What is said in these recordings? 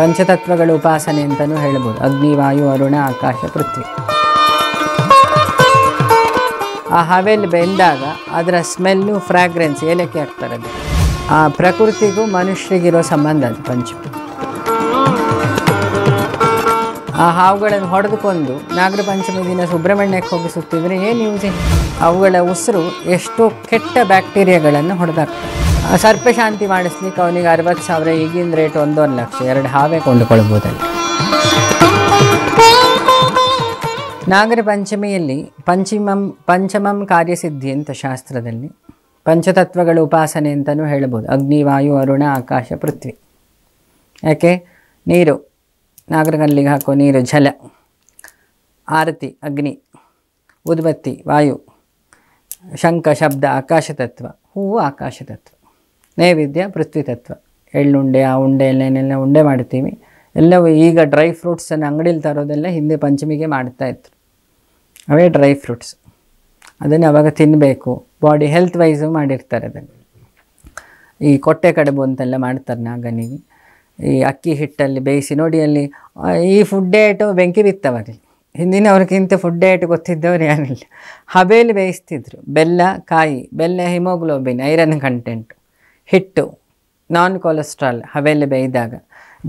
ಪಂಚತತ್ವಗಳ ಉಪಾಸನೆ ಅಂತಲೂ ಹೇಳ್ಬೋದು ಅಗ್ನಿ ವಾಯು ಅರುಣ ಆಕಾಶ ಪೃಥ್ವಿ ಆ ಹವೆಲಿ ಬೆಂದಾಗ ಅದರ ಸ್ಮೆಲ್ಲು ಫ್ರಾಗ್ರೆನ್ಸ್ ಏಲಕ್ಕೆ ಹಾಕ್ತಾರೆ ಅದು ಆ ಪ್ರಕೃತಿಗೂ ಮನುಷ್ಯರಿಗಿರೋ ಸಂಬಂಧ ಅದು ಪಂಚ ಆ ಹಾವುಗಳನ್ನು ಹೊಡೆದುಕೊಂಡು ನಾಗರ ಪಂಚಮಿ ದಿನ ಸುಬ್ರಹ್ಮಣ್ಯಕ್ಕೆ ಹೋಗಿ ಸುತ್ತಿದ್ರೆ ಏನು ಯೂಸಿ ಅವುಗಳ ಉಸಿರು ಎಷ್ಟೋ ಕೆಟ್ಟ ಬ್ಯಾಕ್ಟೀರಿಯಾಗಳನ್ನು ಹೊಡೆದಾಗ್ತದೆ ಸರ್ಪಶಾಂತಿ ಮಾಡಿಸ್ಲಿಕ್ಕೆ ಅವನಿಗೆ ಅರವತ್ತು ಸಾವಿರ ಈಗಿನ ರೇಟ್ ಒಂದೊಂದು ಲಕ್ಷ ಎರಡು ಹಾವೇ ಕೊಂಡುಕೊಳ್ಬೋದಲ್ಲಿ ನಾಗರ ಪಂಚಮಿಯಲ್ಲಿ ಪಂಚಮಂ ಪಂಚಮಂ ಕಾರ್ಯಸಿದ್ಧಿ ಅಂತ ಶಾಸ್ತ್ರದಲ್ಲಿ ಪಂಚತತ್ವಗಳ ಉಪಾಸನೆ ಅಂತಲೂ ಹೇಳ್ಬೋದು ಅಗ್ನಿ ವಾಯು ಅರುಣ ಆಕಾಶ ಪೃಥ್ವಿ ಯಾಕೆ ನೀರು ನಾಗರಗಲ್ಲಿಗೆ ಹಾಕೋ ನೀರು ಜಲ ಆರತಿ ಅಗ್ನಿ ಉದ್ಬತ್ತಿ ವಾಯು ಶಂಖ ಶಬ್ದ ಆಕಾಶ ತತ್ವ ಹೂವು ಆಕಾಶ ತತ್ವ ನೈವೇದ್ಯ ಪೃಥ್ವಿತತ್ವ ಎಳ್ಳುಂಡೆ ಆ ಉಂಡೆ ಏನೆಲ್ಲ ಉಂಡೆ ಮಾಡ್ತೀವಿ ಎಲ್ಲವೂ ಈಗ ಡ್ರೈ ಫ್ರೂಟ್ಸನ್ನು ಅಂಗಡೀಲಿ ತರೋದೆಲ್ಲ ಹಿಂದೆ ಪಂಚಮಿಗೆ ಮಾಡ್ತಾಯಿದ್ರು ಅವೇ ಡ್ರೈ ಫ್ರೂಟ್ಸ್ ಅದನ್ನು ಅವಾಗ ತಿನ್ನಬೇಕು ಬಾಡಿ ಹೆಲ್ತ್ ವೈಸು ಮಾಡಿರ್ತಾರೆ ಅದನ್ನು ಈ ಕೊಟ್ಟೆ ಕಡುಬು ಅಂತೆಲ್ಲ ಮಾಡ್ತಾರೆ ನಾಗನಿಗೆ ಈ ಅಕ್ಕಿ ಹಿಟ್ಟಲ್ಲಿ ಬೇಯಿಸಿ ನೋಡಿ ಅಲ್ಲಿ ಈ ಫುಡ್ ಡೇಟು ಬೆಂಕಿ ಹಿಂದಿನ ಅವ್ರಿಗಿಂತ ಫುಡ್ ಡೇಟ್ ಗೊತ್ತಿದ್ದವ್ರು ಯಾರಿಲ್ಲ ಹಬೇಲಿ ಬೇಯಿಸ್ತಿದ್ರು ಬೆಲ್ಲ ಕಾಯಿ ಬೆಲ್ಲ ಹಿಮೋಗ್ಲೋಬಿನ್ ಐರನ್ ಕಂಟೆಂಟ್ ಹಿಟ್ಟು ನಾನ್ ಕೊಲೆಸ್ಟ್ರಾಲ್ ಅವೆಲ್ಲೇ ಬೇಯ್ದಾಗ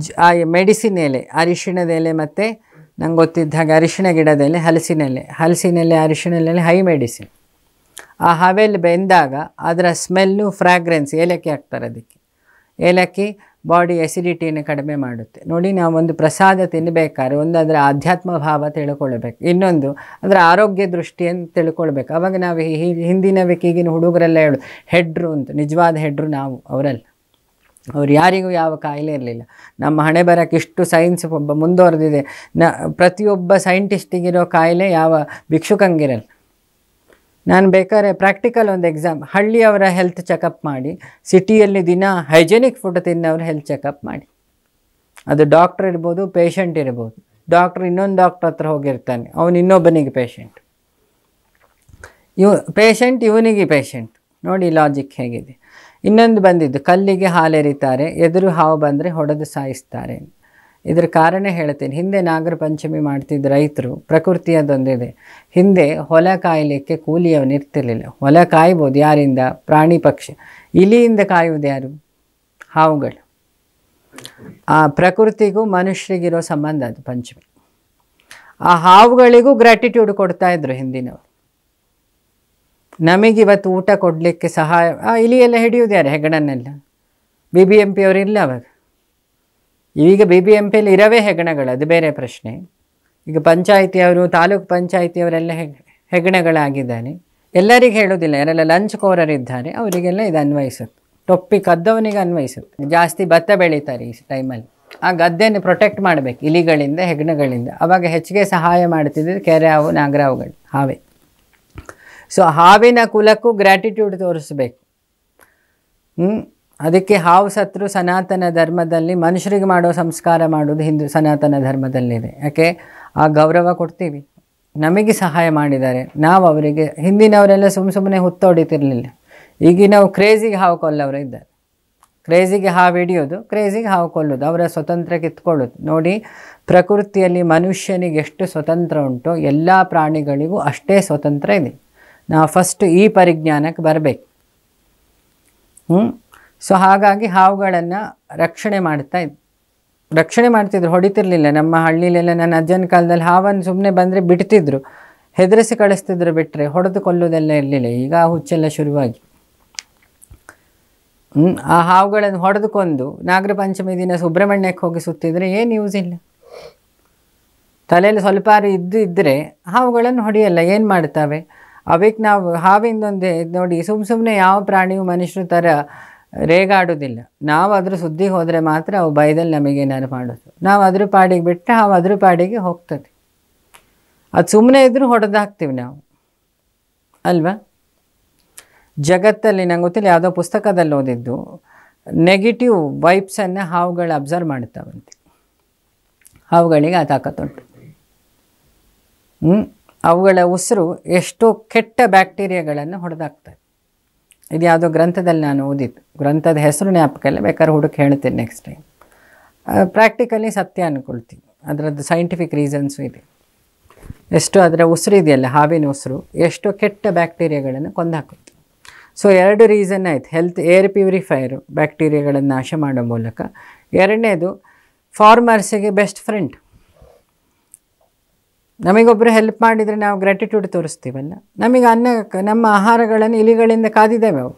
ಜ ಆ ಮೆಡಿಸಿನ್ ಎಲೆ ಅರಿಶಿಣದ ಎಲೆ ಮತ್ತು ನಂಗೆ ಗೊತ್ತಿದ್ದ ಹಾಗೆ ಅರಿಶಿಣ ಗಿಡದ ಎಲೆ ಹಲಸಿನ ಎಲೆ ಹಲಸಿನ ಎಲೆ ಅರಿಶಿಣ ಎಲೆ ಹೈ ಮೆಡಿಸಿನ್ ಆ ಹವೆಲ್ ಬೆಂದಾಗ ಅದರ ಸ್ಮೆಲ್ಲು ಫ್ರಾಗ್ರೆನ್ಸ್ ಏಲಕ್ಕಿ ಹಾಕ್ತಾರೆ ಅದಕ್ಕೆ ಏಲಕ್ಕಿ ಬಾಡಿ ಎಸಿಡಿಟಿಯನ್ನು ಕಡಿಮೆ ಮಾಡುತ್ತೆ ನೋಡಿ ನಾವು ಒಂದು ಪ್ರಸಾದ ತಿನ್ನಬೇಕಾದ್ರೆ ಒಂದು ಅದರ ಆಧ್ಯಾತ್ಮ ಭಾವ ತಿಳ್ಕೊಳ್ಬೇಕು ಇನ್ನೊಂದು ಅದರ ಆರೋಗ್ಯ ದೃಷ್ಟಿಯನ್ನು ತಿಳ್ಕೊಳ್ಬೇಕು ಅವಾಗ ನಾವು ಹಿಂದಿನ ಈಗಿನ ಹುಡುಗರೆಲ್ಲ ಹೇಳು ಹೆಡ್ರು ಅಂತ ನಿಜವಾದ ಹೆಡ್ರು ನಾವು ಅವರಲ್ಲ ಅವ್ರು ಯಾರಿಗೂ ಯಾವ ಕಾಯಿಲೆ ಇರಲಿಲ್ಲ ನಮ್ಮ ಹಣೆ ಬರೋಕ್ಕೆ ಇಷ್ಟು ಸೈನ್ಸ್ ಮುಂದುವರೆದಿದೆ ನ ಪ್ರತಿಯೊಬ್ಬ ಸೈಂಟಿಸ್ಟಿಗಿರೋ ಕಾಯಿಲೆ ಯಾವ ಭಿಕ್ಷುಕಂಗಿರಲ್ಲ ನಾನು ಬೇಕಾದ್ರೆ ಪ್ರಾಕ್ಟಿಕಲ್ ಒಂದು ಎಕ್ಸಾಮ್ ಹಳ್ಳಿಯವರ ಹೆಲ್ತ್ ಚೆಕಪ್ ಮಾಡಿ ಸಿಟಿಯಲ್ಲಿ ದಿನ ಹೈಜೆನಿಕ್ ಫುಡ್ ತಿನ್ನೋರು ಹೆಲ್ತ್ ಚೆಕಪ್ ಮಾಡಿ ಅದು ಡಾಕ್ಟರ್ ಇರ್ಬೋದು ಪೇಷಂಟ್ ಇರ್ಬೋದು ಡಾಕ್ಟರ್ ಇನ್ನೊಂದು ಡಾಕ್ಟರ್ ಹತ್ರ ಹೋಗಿರ್ತಾನೆ ಅವನು ಇನ್ನೊಬ್ಬನಿಗೆ ಪೇಷಂಟ್ ಇವ ಪೇಷಂಟ್ ಇವನಿಗೆ ಪೇಷಂಟ್ ನೋಡಿ ಲಾಜಿಕ್ ಹೇಗಿದೆ ಇನ್ನೊಂದು ಬಂದಿದ್ದು ಕಲ್ಲಿಗೆ ಹಾಲೆರಿತಾರೆ ಎದುರು ಹಾವು ಬಂದರೆ ಹೊಡೆದು ಸಾಯಿಸ್ತಾರೆ ಇದರ ಕಾರಣ ಹೇಳ್ತೇನೆ ಹಿಂದೆ ನಾಗರ ಪಂಚಮಿ ಮಾಡ್ತಿದ್ದ ರೈತರು ಪ್ರಕೃತಿ ಅದೊಂದಿದೆ ಹಿಂದೆ ಹೊಲ ಕಾಯಲಿಕ್ಕೆ ಅವನಿರ್ತಿರಲಿಲ್ಲ ಹೊಲ ಕಾಯ್ಬೋದು ಯಾರಿಂದ ಪ್ರಾಣಿ ಪಕ್ಷಿ ಇಲಿಯಿಂದ ಕಾಯುವುದು ಯಾರು ಹಾವುಗಳು ಆ ಪ್ರಕೃತಿಗೂ ಮನುಷ್ಯರಿಗಿರೋ ಸಂಬಂಧ ಅದು ಪಂಚಮಿ ಆ ಹಾವುಗಳಿಗೂ ಗ್ರ್ಯಾಟಿಟ್ಯೂಡ್ ಇದ್ರು ಹಿಂದಿನವರು ನಮಗಿವತ್ತು ಊಟ ಕೊಡಲಿಕ್ಕೆ ಸಹಾಯ ಇಲಿಯೆಲ್ಲ ಹಿಡಿಯುವುದು ಯಾರು ಹೆಗಡನ್ನೆಲ್ಲ ಬಿ ಬಿ ಎಂ ಪಿ ಇಲ್ಲ ಅವಾಗ ಈಗ ಬಿ ಬಿ ಎಂ ಪಿಲಿ ಇರವೇ ಹೆಗಣಗಳು ಅದು ಬೇರೆ ಪ್ರಶ್ನೆ ಈಗ ಪಂಚಾಯಿತಿಯವರು ತಾಲೂಕು ಪಂಚಾಯಿತಿಯವರೆಲ್ಲ ಹೆಗ್ ಹೆಗಣಗಳಾಗಿದ್ದಾನೆ ಎಲ್ಲರಿಗೆ ಹೇಳೋದಿಲ್ಲ ಯಾರೆಲ್ಲ ಲಂಚ್ ಕೋರರಿದ್ದಾರೆ ಅವರಿಗೆಲ್ಲ ಇದು ಅನ್ವಯಿಸುತ್ತೆ ಟೊಪ್ಪಿ ಕದ್ದವನಿಗೆ ಅನ್ವಯಿಸುತ್ತೆ ಜಾಸ್ತಿ ಭತ್ತ ಬೆಳೀತಾರೆ ಈ ಟೈಮಲ್ಲಿ ಆ ಗದ್ದೆಯನ್ನು ಪ್ರೊಟೆಕ್ಟ್ ಮಾಡಬೇಕು ಇಲಿಗಳಿಂದ ಹೆಗ್ಣಗಳಿಂದ ಅವಾಗ ಹೆಚ್ಚಿಗೆ ಸಹಾಯ ಮಾಡ್ತಿದ್ದು ಕೆರೆ ಹಾವು ನಾಗರಾವುಗಳು ಹಾವೆ ಸೊ ಹಾವಿನ ಕುಲಕ್ಕೂ ಗ್ರ್ಯಾಟಿಟ್ಯೂಡ್ ತೋರಿಸ್ಬೇಕು ಅದಕ್ಕೆ ಹಾವು ಸತ್ರು ಸನಾತನ ಧರ್ಮದಲ್ಲಿ ಮನುಷ್ಯರಿಗೆ ಮಾಡೋ ಸಂಸ್ಕಾರ ಮಾಡೋದು ಹಿಂದೂ ಸನಾತನ ಧರ್ಮದಲ್ಲಿದೆ ಯಾಕೆ ಆ ಗೌರವ ಕೊಡ್ತೀವಿ ನಮಗೆ ಸಹಾಯ ಮಾಡಿದ್ದಾರೆ ನಾವು ಅವರಿಗೆ ಹಿಂದಿನವರೆಲ್ಲ ಸುಮ್ಮ ಸುಮ್ಮನೆ ಹುತ್ತೊಡಿತಿರಲಿಲ್ಲ ಈಗಿನ ಕ್ರೇಜಿಗೆ ಹಾವು ಕೊಲ್ಲವರು ಇದ್ದಾರೆ ಕ್ರೇಜಿಗೆ ಹಾವು ಹಿಡಿಯೋದು ಕ್ರೇಜಿಗೆ ಹಾವು ಕೊಲ್ಲೋದು ಅವರ ಸ್ವತಂತ್ರ ಕಿತ್ಕೊಳ್ಳೋದು ನೋಡಿ ಪ್ರಕೃತಿಯಲ್ಲಿ ಮನುಷ್ಯನಿಗೆ ಎಷ್ಟು ಸ್ವತಂತ್ರ ಉಂಟು ಎಲ್ಲ ಪ್ರಾಣಿಗಳಿಗೂ ಅಷ್ಟೇ ಸ್ವತಂತ್ರ ಇದೆ ನಾವು ಫಸ್ಟ್ ಈ ಪರಿಜ್ಞಾನಕ್ಕೆ ಬರಬೇಕು ಹ್ಞೂ ಸೊ ಹಾಗಾಗಿ ಹಾವುಗಳನ್ನು ರಕ್ಷಣೆ ಮಾಡ್ತಾ ರಕ್ಷಣೆ ಮಾಡ್ತಿದ್ರು ಹೊಡಿತಿರ್ಲಿಲ್ಲ ನಮ್ಮ ಹಳ್ಳಿಲೆಲ್ಲ ನನ್ನ ಅಜ್ಜನ ಕಾಲದಲ್ಲಿ ಹಾವನ್ನು ಸುಮ್ಮನೆ ಬಂದರೆ ಬಿಡ್ತಿದ್ರು ಹೆದರಿಸಿ ಕಳಿಸ್ತಿದ್ರು ಬಿಟ್ಟರೆ ಹೊಡೆದು ಕೊಲ್ಲೋದೆಲ್ಲ ಇರಲಿಲ್ಲ ಈಗ ಆ ಹುಚ್ಚೆಲ್ಲ ಶುರುವಾಗಿ ಆ ಹಾವುಗಳನ್ನು ಹೊಡೆದುಕೊಂಡು ನಾಗರ ಪಂಚಮಿ ದಿನ ಸುಬ್ರಹ್ಮಣ್ಯಕ್ಕೆ ಹೋಗಿ ಸುತ್ತಿದ್ರೆ ಏನು ಯೂಸ್ ಇಲ್ಲ ತಲೆಯಲ್ಲಿ ಸ್ವಲ್ಪ ಇದ್ದು ಇದ್ದರೆ ಹಾವುಗಳನ್ನು ಹೊಡೆಯಲ್ಲ ಏನು ಮಾಡ್ತವೆ ಅವಕ್ಕೆ ನಾವು ಹಾವಿಂದೊಂದೇ ನೋಡಿ ಸುಮ್ಮ ಸುಮ್ಮನೆ ಯಾವ ಪ್ರಾಣಿಯು ಮನುಷ್ಯರು ಥರ ರೇಗಾಡೋದಿಲ್ಲ ನಾವು ಅದ್ರ ಸುದ್ದಿ ಹೋದರೆ ಮಾತ್ರ ಅವು ಬೈದಲ್ಲಿ ನಮಗೆ ಏನಾದ್ರು ಮಾಡೋದು ನಾವು ಅದ್ರ ಪಾಡಿಗೆ ಬಿಟ್ಟರೆ ಅವು ಅದ್ರ ಪಾಡಿಗೆ ಹೋಗ್ತದೆ ಅದು ಸುಮ್ಮನೆ ಇದ್ದರೂ ಹೊಡೆದು ಹಾಕ್ತೀವಿ ನಾವು ಅಲ್ವಾ ಜಗತ್ತಲ್ಲಿ ನಂಗೆ ಗೊತ್ತಿಲ್ಲ ಯಾವುದೋ ಪುಸ್ತಕದಲ್ಲಿ ಓದಿದ್ದು ನೆಗೆಟಿವ್ ವೈಬ್ಸನ್ನು ಹಾವುಗಳು ಅಬ್ಸರ್ವ್ ಮಾಡ್ತಾವಂತೆ ಹಾವುಗಳಿಗೆ ಆ ತಾಕತ್ತುಂಟು ಹ್ಞೂ ಅವುಗಳ ಉಸಿರು ಎಷ್ಟೋ ಕೆಟ್ಟ ಬ್ಯಾಕ್ಟೀರಿಯಾಗಳನ್ನು ಹೊಡೆದಾಕ್ತವೆ ಇದು ಯಾವುದೋ ಗ್ರಂಥದಲ್ಲಿ ನಾನು ಓದಿದ್ದು ಗ್ರಂಥದ ಹೆಸರು ಜ್ಞಾಪಕಲ್ಲ ಬೇಕಾದ್ರೆ ಹುಡುಕಿ ಹೇಳ್ತೀನಿ ನೆಕ್ಸ್ಟ್ ಟೈಮ್ ಪ್ರಾಕ್ಟಿಕಲಿ ಸತ್ಯ ಅಂದ್ಕೊಳ್ತೀನಿ ಅದರದ್ದು ಸೈಂಟಿಫಿಕ್ ರೀಸನ್ಸು ಇದೆ ಎಷ್ಟು ಅದರ ಉಸಿರು ಇದೆಯಲ್ಲ ಹಾವಿನ ಉಸಿರು ಎಷ್ಟೋ ಕೆಟ್ಟ ಬ್ಯಾಕ್ಟೀರಿಯಾಗಳನ್ನು ಕೊಂದಾಕುತ್ತೆ ಸೊ ಎರಡು ರೀಸನ್ ಆಯಿತು ಹೆಲ್ತ್ ಏರ್ ಪ್ಯೂರಿಫೈಯರು ಬ್ಯಾಕ್ಟೀರಿಯಾಗಳನ್ನು ನಾಶ ಮಾಡೋ ಮೂಲಕ ಎರಡನೇದು ಫಾರ್ಮರ್ಸಿಗೆ ಬೆಸ್ಟ್ ಫ್ರೆಂಡ್ ನಮಗೊಬ್ಬರು ಹೆಲ್ಪ್ ಮಾಡಿದರೆ ನಾವು ಗ್ರ್ಯಾಟಿಟ್ಯೂಡ್ ತೋರಿಸ್ತೀವಲ್ಲ ನಮಗೆ ಅನ್ನ ನಮ್ಮ ಆಹಾರಗಳನ್ನು ಇಲಿಗಳಿಂದ ಕಾದಿದ್ದೇವೆ ಅವು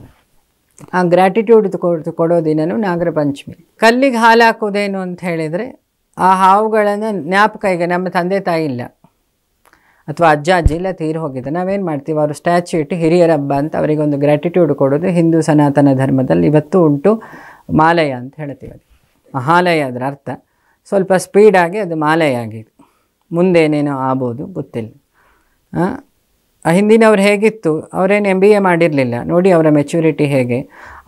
ಆ ಗ್ರ್ಯಾಟಿಟ್ಯೂಡ್ ಕೊಡು ಕೊಡೋ ದಿನನೂ ನಾಗರ ಪಂಚಮಿ ಕಲ್ಲಿಗೆ ಹಾಲು ಹಾಕೋದೇನು ಅಂತ ಹೇಳಿದರೆ ಆ ಹಾವುಗಳನ್ನು ಜ್ಞಾಪಕ ಈಗ ನಮ್ಮ ತಂದೆ ತಾಯಿ ಇಲ್ಲ ಅಥವಾ ಅಜ್ಜ ಅಜ್ಜಿ ಇಲ್ಲ ತೀರು ಹೋಗಿದ್ದೆ ನಾವೇನು ಮಾಡ್ತೀವಿ ಅವರು ಸ್ಟ್ಯಾಚ್ಯೂ ಇಟ್ಟು ಹಿರಿಯರ ಹಬ್ಬ ಅಂತ ಅವರಿಗೊಂದು ಗ್ರ್ಯಾಟಿಟ್ಯೂಡ್ ಕೊಡೋದು ಹಿಂದೂ ಸನಾತನ ಧರ್ಮದಲ್ಲಿ ಇವತ್ತು ಉಂಟು ಮಾಲಯ ಅಂತ ಹೇಳ್ತೀವಿ ಅದು ಮಹಾಲಯ ಅದರ ಅರ್ಥ ಸ್ವಲ್ಪ ಸ್ಪೀಡಾಗಿ ಅದು ಮಾಲಯ ಆಗಿದೆ ಮುಂದೇನೇನೋ ಆಗ್ಬೋದು ಗೊತ್ತಿಲ್ಲ ಹಿಂದಿನವ್ರು ಹೇಗಿತ್ತು ಅವರೇನು ಎಮ್ ಬಿ ಎ ಮಾಡಿರಲಿಲ್ಲ ನೋಡಿ ಅವರ ಮೆಚುರಿಟಿ ಹೇಗೆ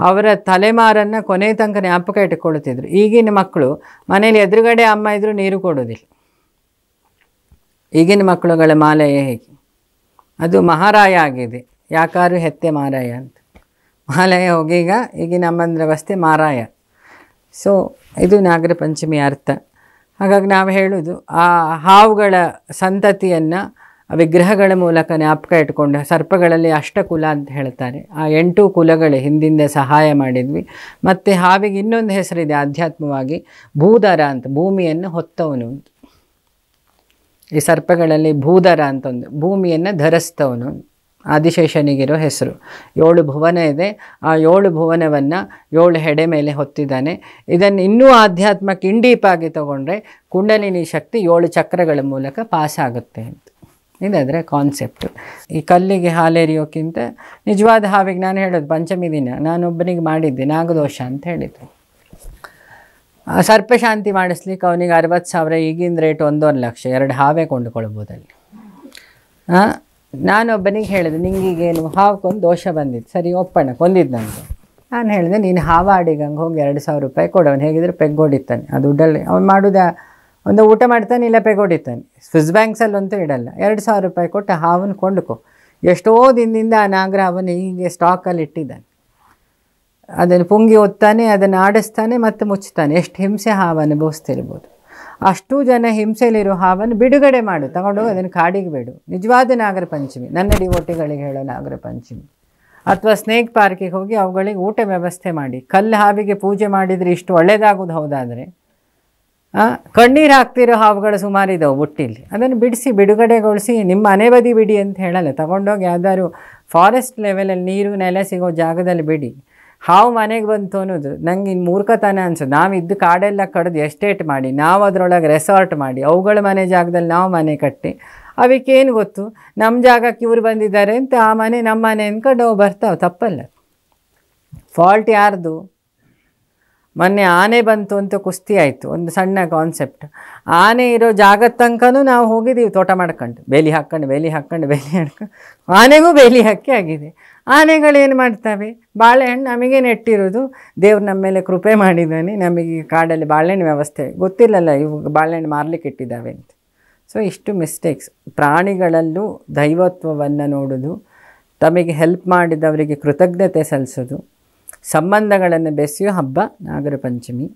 ಅವರ ತಲೆಮಾರನ್ನು ಕೊನೆ ತನಕ ಜ್ಞಾಪಕ ಇಟ್ಕೊಳ್ತಿದ್ರು ಈಗಿನ ಮಕ್ಕಳು ಮನೇಲಿ ಎದುರುಗಡೆ ಅಮ್ಮ ಇದ್ದರೂ ನೀರು ಕೊಡೋದಿಲ್ಲ ಈಗಿನ ಮಕ್ಕಳುಗಳ ಮಾಲಯ ಹೇಗೆ ಅದು ಮಹಾರಾಯ ಆಗಿದೆ ಯಾಕಾರು ಹೆತ್ತೆ ಮಾರಾಯ ಅಂತ ಮಾಲಯ ಹೋಗೀಗ ಈಗಿನ ಅಮ್ಮಂದ್ರ ವ್ಯವಸ್ಥೆ ಮಾರಾಯ ಸೊ ಇದು ನಾಗರ ಪಂಚಮಿ ಅರ್ಥ ಹಾಗಾಗಿ ನಾವು ಹೇಳೋದು ಆ ಹಾವುಗಳ ಸಂತತಿಯನ್ನು ವಿಗ್ರಹಗಳ ಮೂಲಕ ಜ್ಞಾಪಕ ಇಟ್ಕೊಂಡು ಸರ್ಪಗಳಲ್ಲಿ ಅಷ್ಟಕುಲ ಅಂತ ಹೇಳ್ತಾರೆ ಆ ಎಂಟು ಕುಲಗಳೇ ಹಿಂದಿಂದ ಸಹಾಯ ಮಾಡಿದ್ವಿ ಮತ್ತು ಹಾವಿಗೆ ಇನ್ನೊಂದು ಹೆಸರಿದೆ ಆಧ್ಯಾತ್ಮವಾಗಿ ಭೂದರ ಅಂತ ಭೂಮಿಯನ್ನು ಹೊತ್ತವನು ಈ ಸರ್ಪಗಳಲ್ಲಿ ಭೂದರ ಅಂತ ಒಂದು ಭೂಮಿಯನ್ನು ಧರಿಸ್ತವನು ಆದಿಶೇಷನಿಗಿರೋ ಹೆಸರು ಏಳು ಭುವನ ಇದೆ ಆ ಏಳು ಭುವನವನ್ನು ಏಳು ಹೆಡೆ ಮೇಲೆ ಹೊತ್ತಿದ್ದಾನೆ ಇದನ್ನು ಇನ್ನೂ ಆಧ್ಯಾತ್ಮಕ್ಕೆ ಇಂಡೀಪಾಗಿ ತಗೊಂಡ್ರೆ ಕುಂಡಲಿನಿ ಶಕ್ತಿ ಏಳು ಚಕ್ರಗಳ ಮೂಲಕ ಪಾಸ್ ಆಗುತ್ತೆ ಅಂತ ಇದಾದರೆ ಕಾನ್ಸೆಪ್ಟು ಈ ಕಲ್ಲಿಗೆ ಹಾಲೇರಿಯೋಕ್ಕಿಂತ ನಿಜವಾದ ಹಾವಿಗೆ ನಾನು ಹೇಳೋದು ಪಂಚಮಿ ದಿನ ನಾನೊಬ್ಬನಿಗೆ ಮಾಡಿದ್ದೆ ನಾಗದೋಷ ಅಂತ ಹೇಳಿದ್ದೆ ಸರ್ಪಶಾಂತಿ ಮಾಡಿಸ್ಲಿಕ್ಕೆ ಅವನಿಗೆ ಅರವತ್ತು ಸಾವಿರ ಈಗಿನ ರೇಟ್ ಒಂದೊಂದು ಲಕ್ಷ ಎರಡು ಹಾವೇ ಕೊಂಡುಕೊಳ್ಬೋದಲ್ಲಿ ನಾನೊಬ್ಬನಿಗೆ ಹೇಳಿದೆ ನಿಂಗೀಗೇನು ಕೊಂದು ದೋಷ ಬಂದಿತ್ತು ಸರಿ ಒಪ್ಪಣ ಕೊಂದಿದ್ದು ನನಗೆ ನಾನು ಹೇಳಿದೆ ನೀನು ಆಡಿಗೆ ಹಂಗೆ ಹೋಗಿ ಎರಡು ಸಾವಿರ ರೂಪಾಯಿ ಕೊಡವನು ಹೇಗಿದ್ರೆ ಪೆಗ್ ಅದು ಆ ದುಡ್ಡಲ್ಲಿ ಅವ್ನು ಮಾಡೋದ ಒಂದು ಊಟ ಮಾಡ್ತಾನೆ ಇಲ್ಲ ಪೆಗ್ ಸ್ವಿಸ್ ಬ್ಯಾಂಕ್ಸಲ್ಲಿ ಅಂತೂ ಇಡಲ್ಲ ಎರಡು ಸಾವಿರ ರೂಪಾಯಿ ಕೊಟ್ಟು ಹಾವನ್ನು ಕೊಂಡ್ಕೊ ಎಷ್ಟೋ ದಿನದಿಂದ ಆ ನಾಗರ ಅವನು ಹೀಗೆ ಸ್ಟಾಕಲ್ಲಿ ಇಟ್ಟಿದ್ದಾನೆ ಅದನ್ನು ಪುಂಗಿ ಒತ್ತಾನೆ ಅದನ್ನು ಆಡಿಸ್ತಾನೆ ಮತ್ತು ಮುಚ್ಚುತ್ತಾನೆ ಎಷ್ಟು ಹಿಂಸೆ ಹಾವು ಅನುಭವಿಸ್ತಿರ್ಬೋದು ಅಷ್ಟು ಜನ ಹಿಂಸೆಯಲ್ಲಿರೋ ಹಾವನ್ನು ಬಿಡುಗಡೆ ಮಾಡು ತಗೊಂಡೋಗಿ ಅದನ್ನು ಕಾಡಿಗೆ ಬಿಡು ನಿಜವಾದ ನಾಗರ ಪಂಚಮಿ ನನ್ನ ಡಿವೋಟಿಗಳಿಗೆ ಹೇಳೋ ನಾಗರ ಪಂಚಮಿ ಅಥವಾ ಸ್ನೇಕ್ ಪಾರ್ಕಿಗೆ ಹೋಗಿ ಅವುಗಳಿಗೆ ಊಟ ವ್ಯವಸ್ಥೆ ಮಾಡಿ ಕಲ್ಲು ಹಾವಿಗೆ ಪೂಜೆ ಮಾಡಿದರೆ ಇಷ್ಟು ಒಳ್ಳೆಯದಾಗೋದು ಹೌದಾದರೆ ಕಣ್ಣೀರು ಹಾಕ್ತಿರೋ ಹಾವುಗಳು ಇದಾವೆ ಬುಟ್ಟಿಲಿ ಅದನ್ನು ಬಿಡಿಸಿ ಬಿಡುಗಡೆಗೊಳಿಸಿ ನಿಮ್ಮ ಮನೆ ಬದಿ ಬಿಡಿ ಅಂತ ಹೇಳಲ್ಲ ತಗೊಂಡೋಗಿ ಯಾವ್ದಾದ್ರು ಫಾರೆಸ್ಟ್ ಲೆವೆಲಲ್ಲಿ ನೀರು ನೆಲೆ ಸಿಗೋ ಜಾಗದಲ್ಲಿ ಬಿಡಿ ಹಾವು ಮನೆಗೆ ಬಂತು ಅನ್ನೋದು ನಂಗೆ ಇನ್ನು ಮೂರ್ಖತನ ಅನ್ಸೋದು ನಾವು ಇದ್ದು ಕಾಡೆಲ್ಲ ಕಡ್ದು ಎಸ್ಟೇಟ್ ಮಾಡಿ ನಾವು ಅದರೊಳಗೆ ರೆಸಾರ್ಟ್ ಮಾಡಿ ಅವುಗಳ ಮನೆ ಜಾಗದಲ್ಲಿ ನಾವು ಮನೆ ಕಟ್ಟಿ ಅವಕ್ಕೇನು ಗೊತ್ತು ನಮ್ಮ ಜಾಗಕ್ಕೆ ಇವರು ಬಂದಿದ್ದಾರೆ ಅಂತ ಆ ಮನೆ ನಮ್ಮ ಮನೆ ಅಂದ್ಕೊಂಡು ಅವು ಬರ್ತಾವೆ ತಪ್ಪಲ್ಲ ಫಾಲ್ಟ್ ಯಾರ್ದು ಮೊನ್ನೆ ಆನೆ ಬಂತು ಅಂತ ಕುಸ್ತಿ ಆಯಿತು ಒಂದು ಸಣ್ಣ ಕಾನ್ಸೆಪ್ಟ್ ಆನೆ ಇರೋ ಜಾಗದ ತನಕನೂ ನಾವು ಹೋಗಿದ್ದೀವಿ ತೋಟ ಮಾಡ್ಕೊಂಡು ಬೇಲಿ ಹಾಕ್ಕೊಂಡು ಬೇಲಿ ಹಾಕ್ಕೊಂಡು ಬೇಲಿ ಹಾಡ್ಕೊಂಡು ಆನೆಗೂ ಬೇಲಿ ಹಾಕಿ ಆಗಿದೆ ಆನೆಗಳೇನು ಮಾಡ್ತವೆ ಬಾಳೆಹಣ್ಣು ನಮಗೆ ನೆಟ್ಟಿರೋದು ದೇವ್ರು ನಮ್ಮ ಮೇಲೆ ಕೃಪೆ ಮಾಡಿದ್ದಾನೆ ನಮಗೆ ಕಾಡಲ್ಲಿ ಬಾಳೆಹಣ್ಣು ವ್ಯವಸ್ಥೆ ಗೊತ್ತಿಲ್ಲಲ್ಲ ಇವು ಬಾಳೆಹಣ್ಣು ಮಾರಲಿಕ್ಕೆ ಇಟ್ಟಿದ್ದಾವೆ ಅಂತ ಸೊ ಇಷ್ಟು ಮಿಸ್ಟೇಕ್ಸ್ ಪ್ರಾಣಿಗಳಲ್ಲೂ ದೈವತ್ವವನ್ನು ನೋಡೋದು ತಮಗೆ ಹೆಲ್ಪ್ ಮಾಡಿದವರಿಗೆ ಕೃತಜ್ಞತೆ ಸಲ್ಲಿಸೋದು ಸಂಬಂಧಗಳನ್ನು ಬೆಸೆಯೋ ಹಬ್ಬ ನಾಗರ ಪಂಚಮಿ